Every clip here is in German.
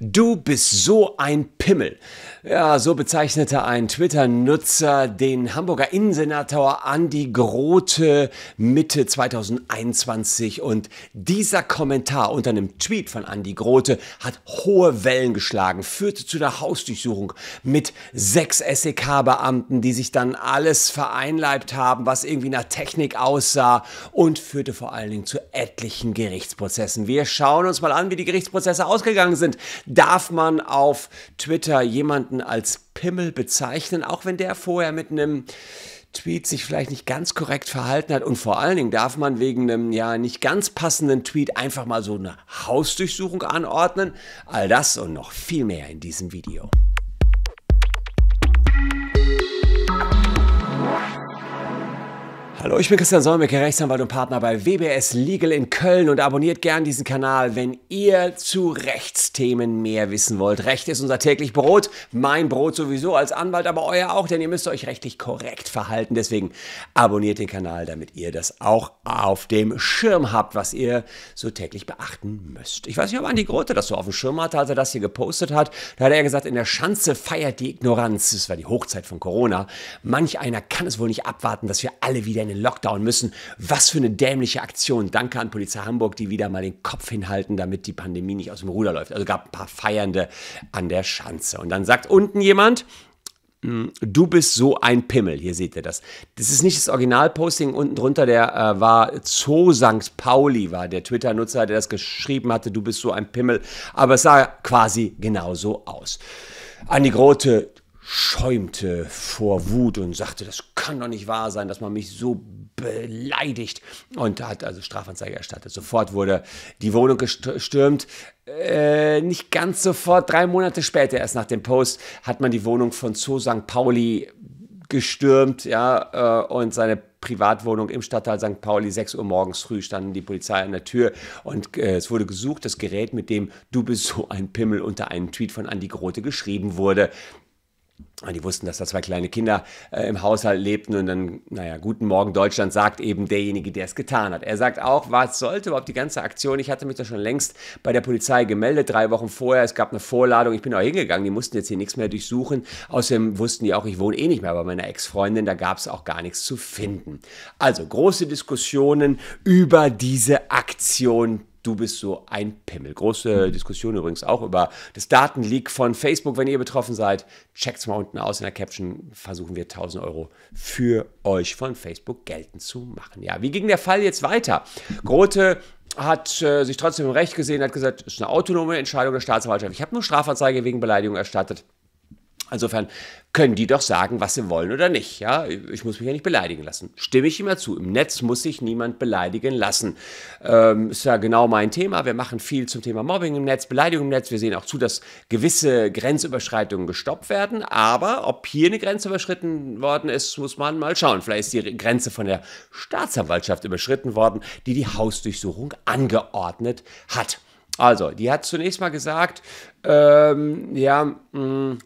Du bist so ein Pimmel. Ja, so bezeichnete ein Twitter-Nutzer den Hamburger Innensenator Andy Grote Mitte 2021 und dieser Kommentar unter einem Tweet von Andy Grote hat hohe Wellen geschlagen, führte zu der Hausdurchsuchung mit sechs SEK-Beamten, die sich dann alles vereinleibt haben, was irgendwie nach Technik aussah und führte vor allen Dingen zu etlichen Gerichtsprozessen. Wir schauen uns mal an, wie die Gerichtsprozesse ausgegangen sind sind. Darf man auf Twitter jemanden als Pimmel bezeichnen, auch wenn der vorher mit einem Tweet sich vielleicht nicht ganz korrekt verhalten hat. Und vor allen Dingen darf man wegen einem ja nicht ganz passenden Tweet einfach mal so eine Hausdurchsuchung anordnen. All das und noch viel mehr in diesem Video. Hallo, ich bin Christian Solmecke, Rechtsanwalt und Partner bei WBS Legal in Köln und abonniert gern diesen Kanal, wenn ihr zu Rechtsthemen mehr wissen wollt. Recht ist unser täglich Brot, mein Brot sowieso als Anwalt, aber euer auch, denn ihr müsst euch rechtlich korrekt verhalten. Deswegen abonniert den Kanal, damit ihr das auch auf dem Schirm habt, was ihr so täglich beachten müsst. Ich weiß nicht, ob Andi Grote das so auf dem Schirm hatte, als er das hier gepostet hat. Da hat er gesagt, in der Schanze feiert die Ignoranz. Das war die Hochzeit von Corona. Manch einer kann es wohl nicht abwarten, dass wir alle wieder in den Lockdown müssen. Was für eine dämliche Aktion. Danke an Polizei Hamburg, die wieder mal den Kopf hinhalten, damit die Pandemie nicht aus dem Ruder läuft. Also gab ein paar Feiernde an der Schanze. Und dann sagt unten jemand, hm, Du bist so ein Pimmel. Hier seht ihr das. Das ist nicht das Originalposting. Unten drunter, der äh, war Zoo St. Pauli, war der Twitter-Nutzer, der das geschrieben hatte. Du bist so ein Pimmel. Aber es sah quasi genauso aus. An die Grote schäumte vor Wut und sagte, das kann doch nicht wahr sein, dass man mich so beleidigt. Und hat also Strafanzeige erstattet. Sofort wurde die Wohnung gestürmt. Äh, nicht ganz sofort, drei Monate später, erst nach dem Post, hat man die Wohnung von Zoo St. Pauli gestürmt, ja, äh, und seine Privatwohnung im Stadtteil St. Pauli, 6 Uhr morgens früh standen die Polizei an der Tür und äh, es wurde gesucht, das Gerät, mit dem du bist so ein Pimmel unter einen Tweet von Andy Grote geschrieben wurde. Ah, die wussten, dass da zwei kleine Kinder äh, im Haushalt lebten und dann, naja, guten Morgen Deutschland sagt eben derjenige, der es getan hat. Er sagt auch, was sollte überhaupt die ganze Aktion? Ich hatte mich da schon längst bei der Polizei gemeldet, drei Wochen vorher. Es gab eine Vorladung, ich bin auch hingegangen, die mussten jetzt hier nichts mehr durchsuchen. Außerdem wussten die auch, ich wohne eh nicht mehr bei meiner Ex-Freundin, da gab es auch gar nichts zu finden. Also große Diskussionen über diese Aktion du bist so ein Pimmel. Große mhm. Diskussion übrigens auch über das Datenleak von Facebook. Wenn ihr betroffen seid, checkt es mal unten aus. In der Caption versuchen wir 1000 Euro für euch von Facebook geltend zu machen. Ja, wie ging der Fall jetzt weiter? Grote hat äh, sich trotzdem im Recht gesehen, hat gesagt, es ist eine autonome Entscheidung der Staatsanwaltschaft. Ich habe nur Strafanzeige wegen Beleidigung erstattet. Insofern können die doch sagen, was sie wollen oder nicht. Ja, ich muss mich ja nicht beleidigen lassen. Stimme ich immer zu. Im Netz muss sich niemand beleidigen lassen. Ähm, ist ja genau mein Thema. Wir machen viel zum Thema Mobbing im Netz, Beleidigung im Netz. Wir sehen auch zu, dass gewisse Grenzüberschreitungen gestoppt werden. Aber ob hier eine Grenze überschritten worden ist, muss man mal schauen. Vielleicht ist die Grenze von der Staatsanwaltschaft überschritten worden, die die Hausdurchsuchung angeordnet hat. Also, die hat zunächst mal gesagt, ähm, ja, mh, hm,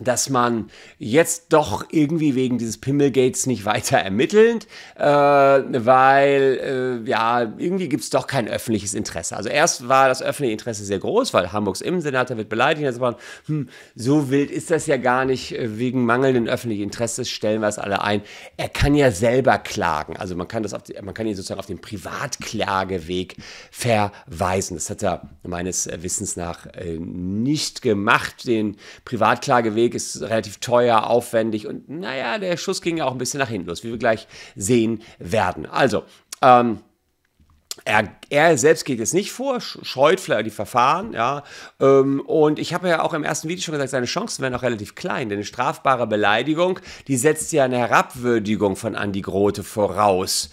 dass man jetzt doch irgendwie wegen dieses Pimmelgates nicht weiter ermittelt, äh, weil äh, ja, irgendwie gibt es doch kein öffentliches Interesse. Also erst war das öffentliche Interesse sehr groß, weil Hamburgs Innensenator wird beleidigt. Jetzt man, hm, so wild ist das ja gar nicht. Äh, wegen mangelnden öffentlichen Interesses stellen wir es alle ein. Er kann ja selber klagen. Also man kann, das die, man kann ihn sozusagen auf den Privatklageweg verweisen. Das hat er meines Wissens nach äh, nicht gemacht, den Privatklageweg Weg ist relativ teuer, aufwendig und naja, der Schuss ging ja auch ein bisschen nach hinten los, wie wir gleich sehen werden. Also, ähm, er, er, selbst geht jetzt nicht vor, scheut vielleicht die Verfahren, ja. Ähm, und ich habe ja auch im ersten Video schon gesagt, seine Chancen wären auch relativ klein, denn eine strafbare Beleidigung, die setzt ja eine Herabwürdigung von Andy Grote voraus.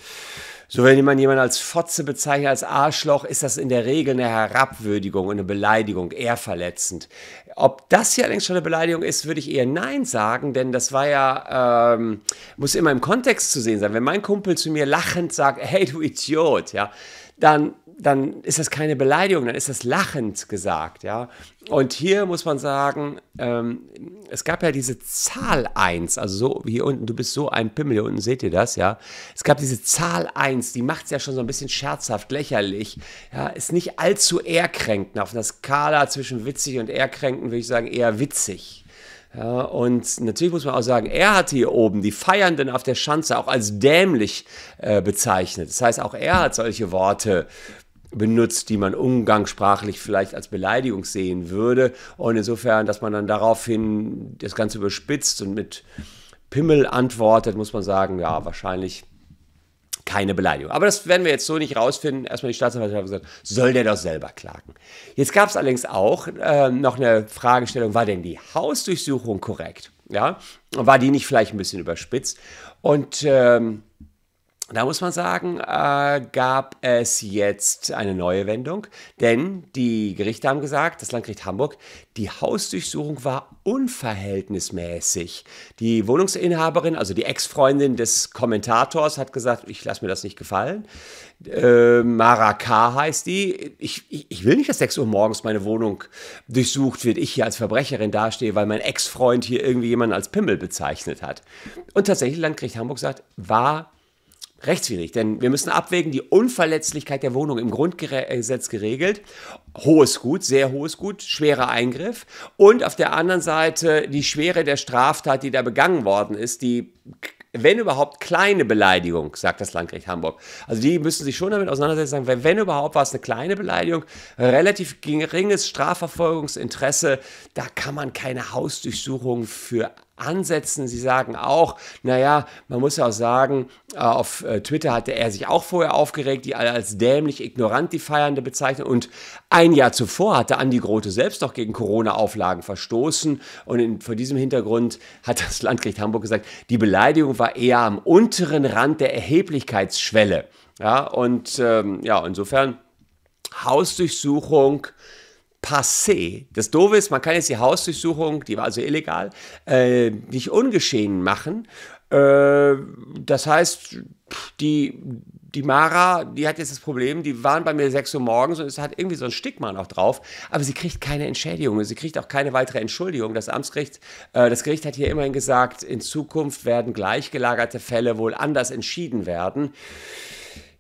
So, wenn jemand jemanden als Fotze bezeichnet, als Arschloch, ist das in der Regel eine Herabwürdigung und eine Beleidigung, eher verletzend. Ob das hier allerdings schon eine Beleidigung ist, würde ich eher Nein sagen, denn das war ja, ähm, muss immer im Kontext zu sehen sein. Wenn mein Kumpel zu mir lachend sagt, hey du Idiot, ja, dann dann ist das keine Beleidigung, dann ist das lachend gesagt, ja. Und hier muss man sagen, ähm, es gab ja diese Zahl 1, also so hier unten, du bist so ein Pimmel, hier unten seht ihr das, ja. Es gab diese Zahl 1, die macht es ja schon so ein bisschen scherzhaft, lächerlich, ja. Ist nicht allzu erkränkend, auf einer Skala zwischen witzig und erkränkend würde ich sagen eher witzig, ja, und natürlich muss man auch sagen, er hat hier oben die Feiernden auf der Schanze auch als dämlich äh, bezeichnet. Das heißt, auch er hat solche Worte benutzt, die man umgangssprachlich vielleicht als Beleidigung sehen würde. Und insofern, dass man dann daraufhin das Ganze überspitzt und mit Pimmel antwortet, muss man sagen, ja, wahrscheinlich keine Beleidigung. Aber das werden wir jetzt so nicht rausfinden. Erstmal die Staatsanwaltschaft hat gesagt, soll der doch selber klagen. Jetzt gab es allerdings auch äh, noch eine Fragestellung, war denn die Hausdurchsuchung korrekt? Ja, war die nicht vielleicht ein bisschen überspitzt? Und ähm, da muss man sagen, äh, gab es jetzt eine neue Wendung, denn die Gerichte haben gesagt, das Landgericht Hamburg, die Hausdurchsuchung war unverhältnismäßig. Die Wohnungsinhaberin, also die Ex-Freundin des Kommentators, hat gesagt, ich lasse mir das nicht gefallen. Äh, Mara K. heißt die. Ich, ich, ich will nicht, dass 6 Uhr morgens meine Wohnung durchsucht wird, ich hier als Verbrecherin dastehe, weil mein Ex-Freund hier irgendwie jemanden als Pimmel bezeichnet hat. Und tatsächlich, Landgericht Hamburg sagt, war rechtswidrig, denn wir müssen abwägen, die Unverletzlichkeit der Wohnung im Grundgesetz geregelt, hohes Gut, sehr hohes Gut, schwerer Eingriff und auf der anderen Seite die Schwere der Straftat, die da begangen worden ist, die wenn überhaupt kleine Beleidigung, sagt das Landgericht Hamburg. Also die müssen sich schon damit auseinandersetzen, sagen, wenn überhaupt war es eine kleine Beleidigung, relativ geringes Strafverfolgungsinteresse, da kann man keine Hausdurchsuchung für ansetzen. Sie sagen auch, naja, man muss ja auch sagen, äh, auf äh, Twitter hatte er sich auch vorher aufgeregt, die alle als dämlich ignorant die Feiernde bezeichnet. Und ein Jahr zuvor hatte Andi Grote selbst noch gegen Corona-Auflagen verstoßen. Und in, vor diesem Hintergrund hat das Landgericht Hamburg gesagt, die Beleidigung war eher am unteren Rand der Erheblichkeitsschwelle. Ja, und ähm, ja, insofern Hausdurchsuchung, passé. Das Doofe ist, man kann jetzt die Hausdurchsuchung, die war also illegal, äh, nicht ungeschehen machen. Äh, das heißt, die, die Mara, die hat jetzt das Problem, die waren bei mir 6 Uhr morgens und es hat irgendwie so ein Stigma noch drauf, aber sie kriegt keine Entschädigung, sie kriegt auch keine weitere Entschuldigung. Das Amtsgericht, äh, das Gericht hat hier immerhin gesagt, in Zukunft werden gleichgelagerte Fälle wohl anders entschieden werden.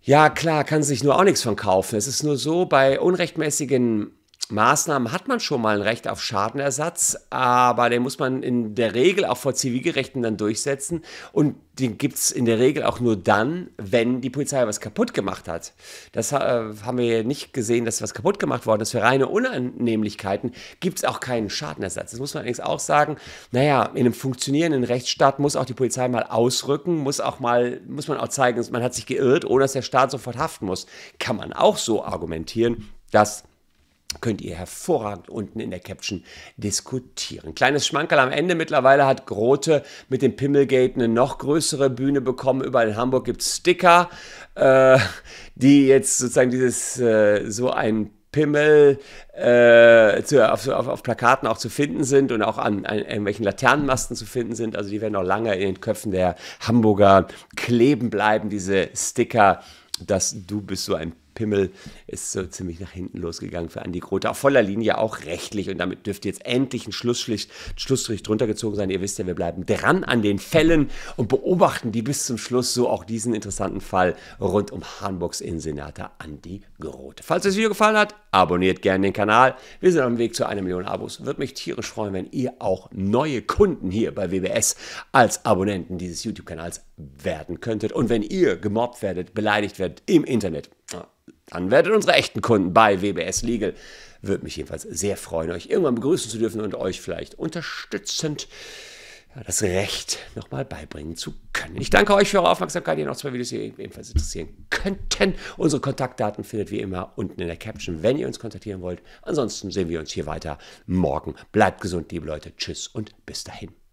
Ja, klar, kann sich nur auch nichts von kaufen. Es ist nur so, bei unrechtmäßigen Maßnahmen hat man schon mal ein Recht auf Schadenersatz, aber den muss man in der Regel auch vor Zivilgerichten dann durchsetzen und den gibt es in der Regel auch nur dann, wenn die Polizei was kaputt gemacht hat. Das äh, haben wir nicht gesehen, dass was kaputt gemacht worden ist. Für reine Unannehmlichkeiten gibt es auch keinen Schadenersatz. Das muss man allerdings auch sagen. Naja, in einem funktionierenden Rechtsstaat muss auch die Polizei mal ausrücken, muss auch mal, muss man auch zeigen, man hat sich geirrt, ohne dass der Staat sofort haften muss. Kann man auch so argumentieren, dass könnt ihr hervorragend unten in der Caption diskutieren. Kleines Schmankerl am Ende. Mittlerweile hat Grote mit dem Pimmelgate eine noch größere Bühne bekommen. Überall in Hamburg gibt es Sticker, äh, die jetzt sozusagen dieses äh, so ein Pimmel äh, zu, auf, auf, auf, Plakaten auch zu finden sind und auch an, an, irgendwelchen Laternenmasten zu finden sind. Also die werden noch lange in den Köpfen der Hamburger kleben bleiben, diese Sticker, dass du bist so ein Pimmel ist so ziemlich nach hinten losgegangen für Andi Grote. Auf voller Linie auch rechtlich und damit dürfte jetzt endlich ein Schlussstrich, Schlussstrich drunter gezogen sein. Ihr wisst ja, wir bleiben dran an den Fällen und beobachten die bis zum Schluss, so auch diesen interessanten Fall rund um Hamburgs Innensenator Andi Grote. Falls euch das Video gefallen hat, Abonniert gerne den Kanal. Wir sind auf dem Weg zu einer Million Abos. Würde mich tierisch freuen, wenn ihr auch neue Kunden hier bei WBS als Abonnenten dieses YouTube-Kanals werden könntet. Und wenn ihr gemobbt werdet, beleidigt werdet im Internet, dann werdet unsere echten Kunden bei WBS Legal. Würde mich jedenfalls sehr freuen, euch irgendwann begrüßen zu dürfen und euch vielleicht unterstützend zu das Recht nochmal beibringen zu können. Ich danke euch für eure Aufmerksamkeit. Ihr noch zwei Videos, die ihr ebenfalls interessieren könnten. Unsere Kontaktdaten findet wie immer unten in der Caption, wenn ihr uns kontaktieren wollt. Ansonsten sehen wir uns hier weiter morgen. Bleibt gesund, liebe Leute. Tschüss und bis dahin.